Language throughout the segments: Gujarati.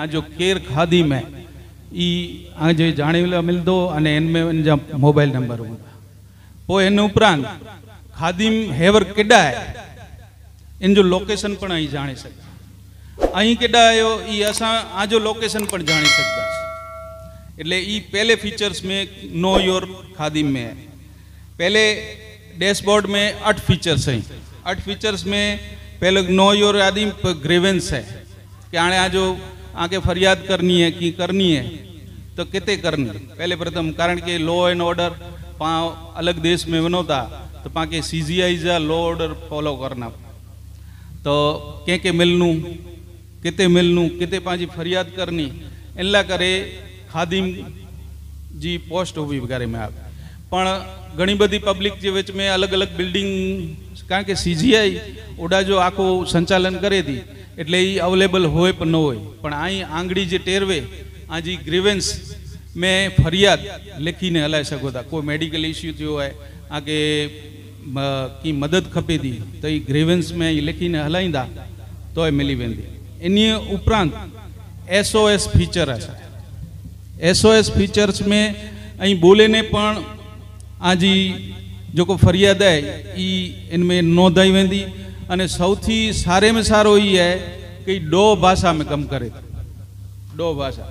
આ જો કેર ખાધી મેં એ આજે જાણી મિલદો અને એનમે એના મોબાઈલ નંબર હૂંદા પોइ એન ઉપરાંત ખાદીમ હેવર કેડાય એનું જો લોકેશન પણ અહીં જાણી શકતા અહીં કેડાયો એ અસાં આ જો લોકેશન પણ જાણી શકતા એટલે એ પહેલે ફીચર્સ મેં નો યોર ખાદીમ મેં પહેલે ડેશબોર્ડ મેં આઠ ફીચર્સ हैं આઠ ફીચર્સ મેં પહેલો નો યોર આદિમ ગ્રેવેન્સ है કે આણે આ જો आगे फरियाद करनी है कि करनी है तो कितने करनी पहले प्रथम कारण के लॉ एंड ऑर्डर पाँ अलग देश में बनोता तो पाँ के सी जी आई जा लॉ ऑर्डर फॉलो करना તો કે કે મિલનું કેતે મિલનું કેતે પાંજી ફરિયાદ કરની એટલા કરે ખાદિમજી પોસ્ટ ઊભી કરે મેં આપ પણ ઘણી બધી પબ્લિક જે વચ્ચે મેં અલગ અલગ બિલ્ડિંગ કારણ કે સીજીઆઈ ઓડા જો આખું સંચાલન કરી હતી એટલે એ અવેલેબલ હોય પણ ન હોય પણ અહીં આંગળી જે ટેરવે આ જે ગ્રીવેન્સ મેં ફરિયાદ લખીને હલાવી શકો હતા કોઈ મેડિકલ ઇસ્યુ થયો હોય આ કે કી મદદ ખપે દી તો એ ગ્રીવેન્સ મેં એ લખીને હલાવીંદા તો એ મિલી વેંદી એની ઉપરાંત એસઓએસ ફીચર છે એસઓએસ ફીચર્સ મેં અહીં બોલેને પણ આ જે જો કોઈ ફરિયાદ આવે એ એને મેં નોંધાઈ વેંદી અને સૌથી સાरे में સારો એ है कि दो भाषा में कम करे दो भाषा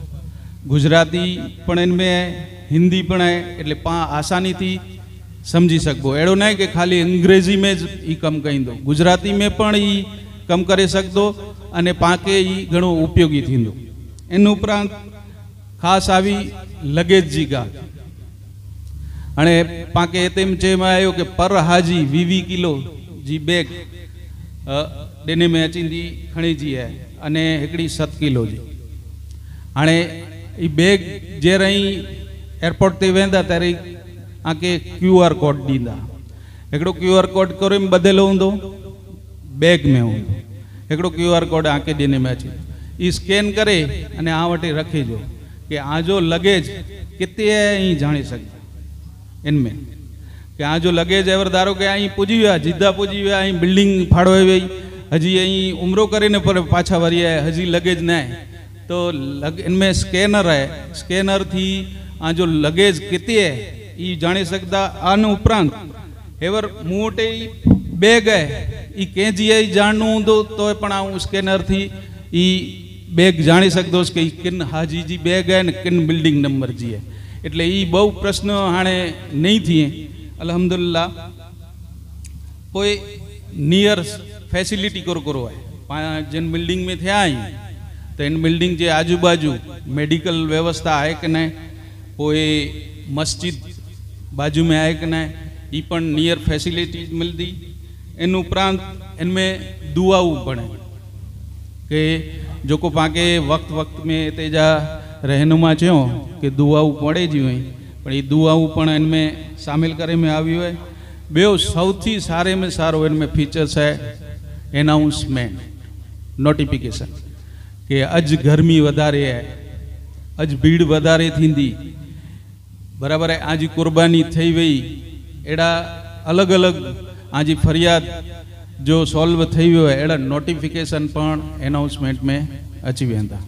ગુજરાતી પણ એનમેં હિન્દી પણ હે એટલે પા આસાનીથી સમજી શકો એડો નહીં કે ખાલી અંગ્રેજી મેં જ એ કમ કહી દો ગુજરાતી મેં પણ એ કમ કરી શકતો અને પાકે એ ઘણો ઉપયોગી થીંદો એનું ઉપરાંત ખાસ આવી લગેજજી ગા અને પાકે તેમ જેમાં આવ્યો કે પર હાજી વીવી કિલો જી બેગ ॾिने में अचींदी खणिजी आहे अने हिकिड़ी सत किलो जी हाणे ही बैग जहिड़े ई एयरपोर्ट ते वेंदा तहिड़े तव्हांखे क्यू आर कोड ॾींदा हिकिड़ो क्यू आर कोड करे में ॿधियलु हूंदो बैग में हूंदो हिकिड़ो क्यू आर कोड तव्हांखे ॾिने में अचे ई स्केन करे अने आ वटि रखिजो की आजो लगेज किथे आहे ऐं ॼाणे सघिजे इनमें કે આ જો લગેજ એવર ધારો કે અહીં પૂજી ગયા જીદ્દા પૂજી ગયા અહીં બિલ્ડિંગ ફાળવાઈ હજી અહીં ઉમરો કરીને પાછા વળ્યા હજી લગેજ નહીં તો એનમે સ્કેનર હે સ્કેનરથી આ જો લગેજ કેટલી હે એ જાણી શકતા આનું ઉપરાંત એવર મોટે બેગ હે એ કેજી જાણનું હતું તોય પણ હું સ્કેનરથી એ બેગ જાણી શકતો કે કિન હાજીજી બેગ હે ને કિન બિલ્ડિંગ નંબર જીએ એટલે એ બહુ પ્રશ્ન હાણે નહીં થઈએ અલહમદुलिल्लाह કોઈ નિયર ફેસિલિટી કોર કરવા જેન બિલ્ડિંગ મેં થયા અહીં તો એન બિલ્ડિંગ જે આજુબાજુ મેડિકલ વ્યવસ્થા આય કે નહીં કોઈ મસ્જિદ બાજુ મેં આય કે નહીં એ પણ નિયર ફેસિલિટી મળતી એનું ઉપરાંત એનમેં દુઆવું ભણે કે જો કો પાકે વક્ત વક્ત મેં તેજા રહેનુમા છે કે દુઆવું પડે જ હોય પણ એ દુઆઓ પણ એનમે સામેલ કરીને આવી હોય બે સૌથી સારે મેં સારો એનમે ફીચર છે એનાઉન્સમેન્ટ નોટિફિકેશન કે અજ ગરમી વધારે હે અજ ભીડ વધારે થીંદી બરાબર આજ કુરબાની થઈ ગઈ એડા અલગ અલગ આજી ફરિયાદ જો સોલ્વ થઈ હોય એડા નોટિફિકેશન પણ એનાઉન્સમેન્ટ મેં અચી વેંદા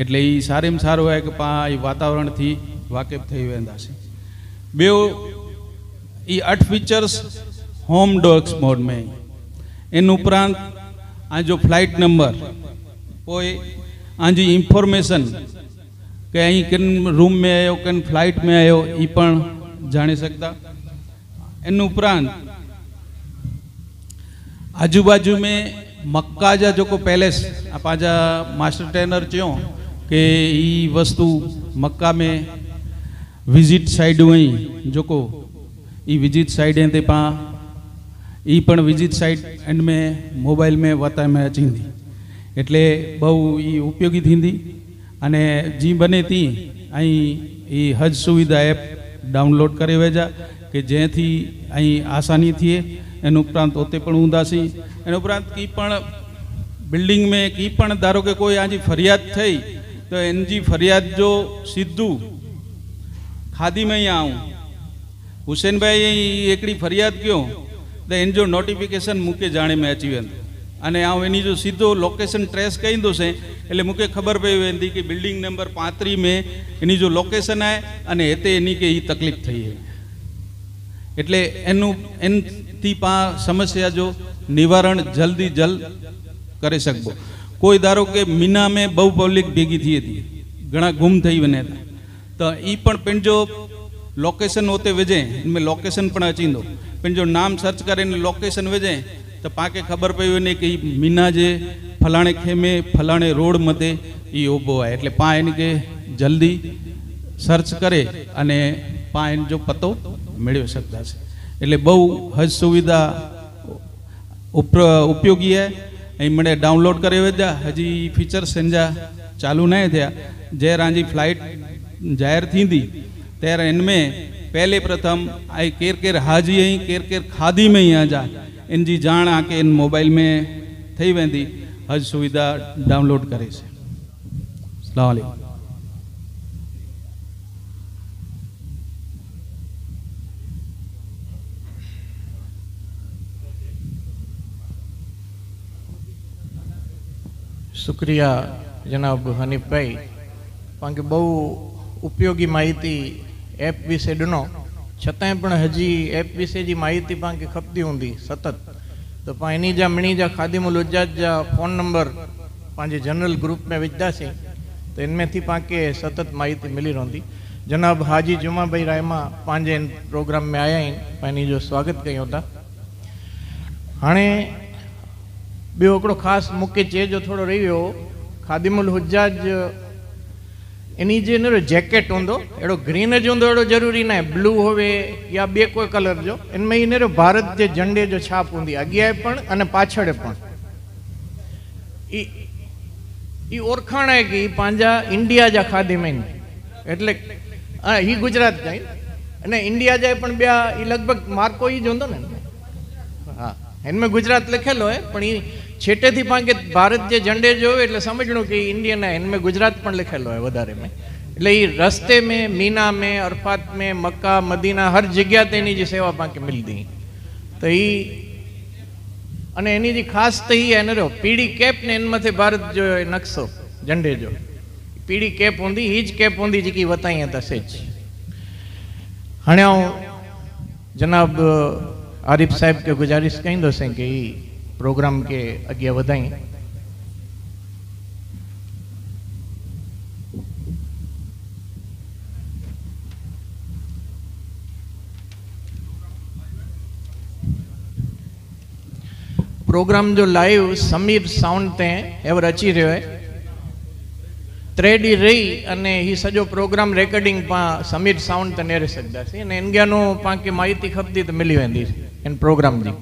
એટલે એ સારામાં સારું હોય કે પા એ વાતાવરણથી વાકેફ થઈ વેંદા છે બે એ આઠ ફીચર્સ હોમ ડોગ્સ મોડ મેં એન ઉપરાંત આ જો ફ્લાઇટ નંબર કોઈ આ જે ઇન્ફોર્મેશન કે અહીં કેન રૂમ મેં આવ્યો કેન ફ્લાઇટ મેં આવ્યો એ પણ જાણી શકતા એન ઉપરાંત આજુબાજુ મેં મક્કા જા જોકો પેલેસ આ પાજા માસ્ટર ટ્રેનર થયો કે એ વસ્તુ મક્કા મેં વિઝિટ સાઇડ हुई જોકો એ વિઝિટ સાઇડ ते पा એ પણ વિઝિટ સાઇટ એન્ડ મેં મોબાઈલ મેં વાતા મેં ચીંધી એટલે બહુ એ ઉપયોગી થીંદી અને જી બને તી અહીં એ હજ સુવિધા એપ ડાઉનલોડ કરી વેજા કે જેથી અહીં આસાની થઈએ એનું ઉપરાંત પોતે પણ ઊંધાશી એના ઉપરાંત કી પણ બિલ્ડિંગ મેં કી પણ ધારો કે કોઈ આજી ફરિયાદ થઈ તો એનજી ફરિયાદ જો સીધું હાદીમાં અહીંયા આવું હુસેનભાઈ એકડી ફરિયાદ કયો તો એને જો નોટિફિકેશન મૂકે જાણે મેં અચીવેન અને આવું એની જો સીધો લોકેશન ટ્રેસ કહી દોશે એટલે મૂકે ખબર પડી એની કે બિલ્ડિંગ નંબર પાંત્રી મેં એની જો લોકેશન આવે અને એતે એની કે એ તકલીફ થઈ એટલે એનું એનથી પા સમસ્યા જો નિવારણ જલ્દી જલ કરી શકબો કોઈ ધારો કે મીના મેં બહુ પબ્લિક ભેગી થઈ હતી ઘણા ગુમ થઈ બન્યા હતા त ई पण पंहिंजो लोकेशन हुते विझे हिन में लोकेशन पण अची वेंदो पंहिंजो नाम सर्च करे हिन लोकेशन विझे त पाण खे ख़बर पई वञे की मीना जे फलाणे खेमे फलाणे रोड मथे इहो उबो आहे એટલે પાણ એને કે જલ્દી સર્ચ કરે અને પાણ જો પતો મેળવી શકતા છે એટલે બહુ હજ સુવિધા ઉપયોગી હે અહીં મને ડાઉનલોડ કરી વેધા હજી ફીચર્સ સંજા ચાલુ નહીં થયા જે રાંજી ફ્લાઇટ જાહેर थींदी ત્યારે इनमें पहले प्रथम आई केर केर हाजी आई केर केर खादी में ई जा इन जी ॼाण आहे की इन मोबाइल में થઈ वेंदी हज सुविधा डाउनलोड करे છે સલામ अलैकुम શુક્રિયા જનાબ હનીફભાઈ કારણ કે બહુ ઉપયોગી માહિતી એપ વિશે ડનો છતાંય પણ હજી એપ વિશે જે માહિતી પાંખે ખપતી ઊંધી સતત તો પા એની જા મણી જા ખાદિમુલ ઉજાજ જા ફોન નंबर પાંજે જનરલ ग्रुप में विझंदासीं तो इनमें थी पाके सतत माहिती मिली रहंदी जनाब हाजी जुमा भाई रायमा पंहिंजे इन प्रोग्राम में आया आहिनि पाणी जो स्वागत कयूं था हाणे ॿियो हिकिड़ो ख़ासि मूंखे चए जो थोरो रही वियो खादिमुल हुजाज એની જે એનો જેકેટ ઊંધો એડો ગ્રીન જ ઊંધો એડો જરૂરી ના બ્લુ હોવે યા બે કોઈ કલર જો એમાં એને ભારત જે ઝંડે જો છાપ ઊંધી અગિયાર પણ અને પાછળ પણ એ એ ઓળખાણ કે એ પાંજા ઇન્ડિયા જ ખાધી મેં એટલે હા એ ગુજરાત જાય અને ઇન્ડિયા જાય પણ બે એ લગભગ માર્કો એ જ ઊંધો ને હા એનમાં ગુજરાત લખેલો હોય પણ એ છેટેથી પાંગે ભારત જે ઝંડે જોયો એટલે સમજણું કે ઇન્ડિયન હે એનમે ગુજરાત પણ લખેલો હોય વધારે મેં એટલે એ રસ્તે મેં મીના મેં અરફાત મેં મક્કા મદીના હર જગ્યા તેની જે સેવા પાંકે મિલતી તો એ અને એની જે ખાસ તો એ એને રહ્યો પીડી કેપ ને એનમાંથી ભારત જોયો એ નકશો ઝંડે જો પીડી કેપ ઊંધી એ જ કેપ ઊંધી જે વતાઈ હતા સેજ હણે હું જનાબ આરીફ સાહેબ કે ગુજારિશ કહી દઉં કે એ પ્રોગ્રામ કે અગિયા વધાઈ પ્રોગ્राम जो लाइव સમીર સાઉન્ડ તે એવ રચી રહ્યો હે ત્રેડી રહી અને એ સજો પ્રોગ્રામ રેકોર્ડિંગ પા સમીર સાઉન્ડ તને રહી શકતા છે અને એનગ્યાનો પાંકે માહિતી ખપતી તો મિલી વેંદી છે એન પ્રોગ્રામ જી